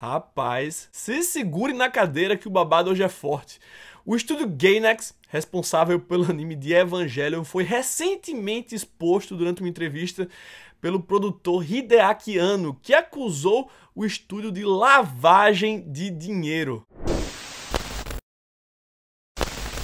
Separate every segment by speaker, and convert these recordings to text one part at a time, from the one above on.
Speaker 1: Rapaz, se segure na cadeira que o babado hoje é forte. O estúdio Gainax, responsável pelo anime de Evangelion, foi recentemente exposto durante uma entrevista pelo produtor Hideaki Anno, que acusou o estúdio de lavagem de dinheiro.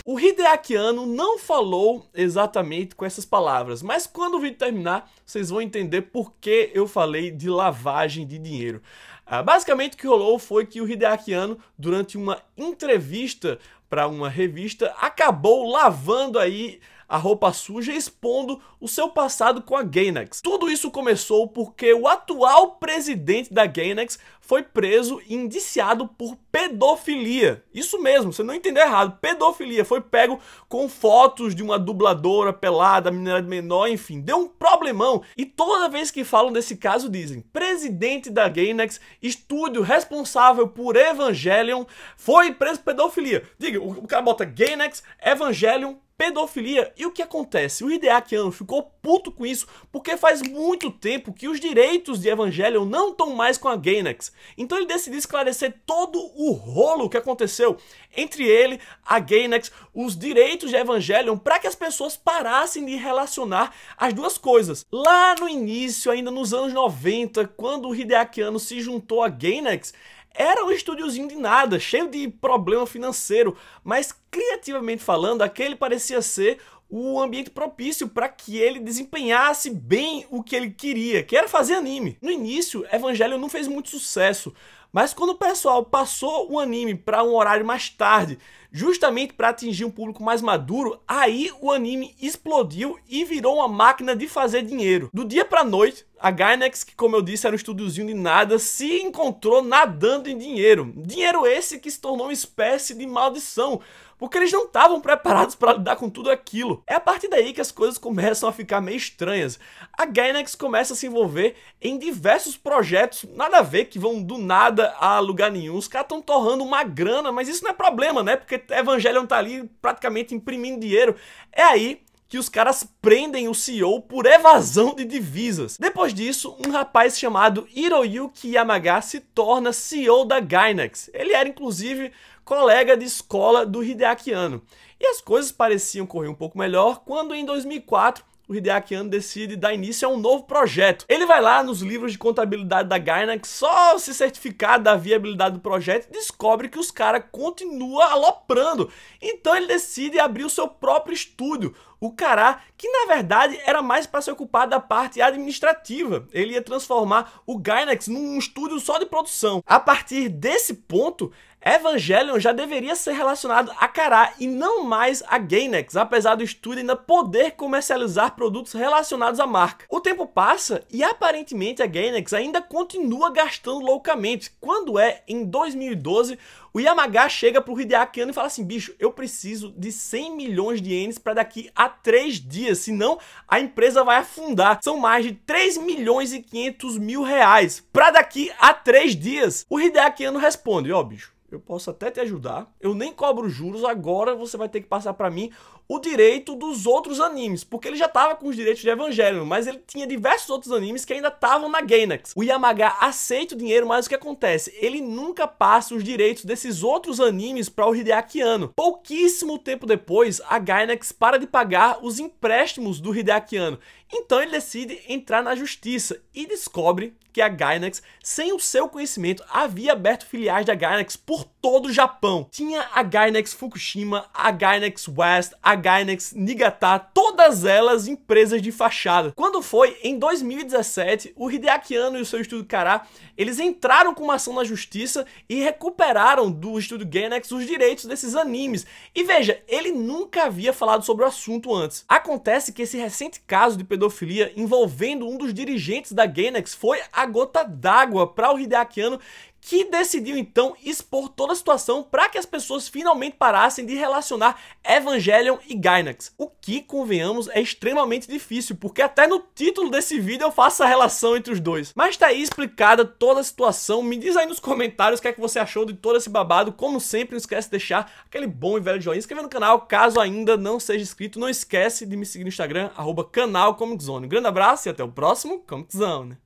Speaker 1: O Hideakiano não falou exatamente com essas palavras, mas quando o vídeo terminar, vocês vão entender por que eu falei de lavagem de dinheiro. Ah, basicamente o que rolou foi que o Hideakiano, durante uma entrevista para uma revista, acabou lavando aí a roupa suja expondo o seu passado com a Gainax. Tudo isso começou porque o atual presidente da Gainax foi preso e indiciado por pedofilia. Isso mesmo, você não entendeu errado. Pedofilia foi pego com fotos de uma dubladora pelada, menina menor, enfim, deu um problemão. E toda vez que falam desse caso dizem: "Presidente da Gainax, estúdio responsável por Evangelion, foi preso por pedofilia". Diga, o cara bota Gainax, Evangelion, pedofilia. E o que acontece? O Hideakiano ficou puto com isso porque faz muito tempo que os direitos de Evangelion não estão mais com a Gainax. Então ele decidiu esclarecer todo o rolo que aconteceu entre ele, a Gainax, os direitos de Evangelion para que as pessoas parassem de relacionar as duas coisas. Lá no início, ainda nos anos 90, quando o Hideakiano se juntou a Gainax, era um estúdiozinho de nada, cheio de problema financeiro, mas criativamente falando, aquele parecia ser o ambiente propício para que ele desempenhasse bem o que ele queria, que era fazer anime. No início, Evangelho não fez muito sucesso, mas quando o pessoal passou o anime para um horário mais tarde, justamente para atingir um público mais maduro, aí o anime explodiu e virou uma máquina de fazer dinheiro. Do dia para noite, a Gainax, que como eu disse era um estúdiozinho de nada, se encontrou nadando em dinheiro. Dinheiro esse que se tornou uma espécie de maldição, porque eles não estavam preparados para lidar com tudo aquilo. É a partir daí que as coisas começam a ficar meio estranhas. A Gainax começa a se envolver em diversos projetos, nada a ver, que vão do nada a lugar nenhum. Os caras estão torrando uma grana, mas isso não é problema, né? Porque Evangelion tá ali praticamente imprimindo dinheiro. É aí que os caras prendem o CEO por evasão de divisas. Depois disso, um rapaz chamado Hiroyuki Yamaga se torna CEO da Gainax. Ele era, inclusive, colega de escola do Hideaki Anno. E as coisas pareciam correr um pouco melhor quando, em 2004, o Hideaki Anno decide dar início a um novo projeto. Ele vai lá nos livros de contabilidade da Gainax só se certificar da viabilidade do projeto e descobre que os caras continuam aloprando. Então ele decide abrir o seu próprio estúdio, o Cará, que na verdade era mais para se ocupar da parte administrativa. Ele ia transformar o Gainax num estúdio só de produção. A partir desse ponto Evangelion já deveria ser relacionado a Cará e não mais a Gainax, apesar do estúdio ainda poder comercializar produtos relacionados à marca. O tempo passa e aparentemente a Gainax ainda continua gastando loucamente, quando é em 2012 o Yamaga chega pro Hideaki Anno e fala assim, bicho, eu preciso de 100 milhões de ienes para daqui a 3 dias, senão a empresa vai afundar. São mais de 3 milhões e 500 mil reais para daqui a 3 dias. O Hideaki Anno responde, ó oh, bicho, eu posso até te ajudar. Eu nem cobro juros, agora você vai ter que passar para mim o direito dos outros animes, porque ele já tava com os direitos de Evangelho, mas ele tinha diversos outros animes que ainda estavam na Gainax. O Yamaga aceita o dinheiro, mas o que acontece? Ele nunca passa os direitos desses outros animes para o Hideaki Anno. Pouquíssimo tempo depois, a Gainax para de pagar os empréstimos do Hideaki Anno. Então ele decide entrar na justiça e descobre que a Gainax, sem o seu conhecimento, havia aberto filiais da Gainax por todo o Japão. Tinha a Gainax Fukushima, a Gainax West, a Gainax Niigata, todas elas empresas de fachada. Quando foi em 2017, o Hideaki Anno e o seu estúdio Kará, eles entraram com uma ação na justiça e recuperaram do estúdio Gainax os direitos desses animes. E veja, ele nunca havia falado sobre o assunto antes. Acontece que esse recente caso de pedofilia pedofilia envolvendo um dos dirigentes da Gainax foi a gota d'água para o Hideaki Anno, que decidiu então expor toda a situação para que as pessoas finalmente parassem de relacionar Evangelion e Gainax. O que, convenhamos, é extremamente difícil, porque até no título desse vídeo eu faço a relação entre os dois. Mas tá aí explicada toda a situação, me diz aí nos comentários o que é que você achou de todo esse babado. Como sempre, não esquece de deixar aquele bom e velho joinha, inscrever no canal, caso ainda não seja inscrito, não esquece de me seguir no Instagram, arroba canal Comic Zone. Um grande abraço e até o próximo Comic Zone.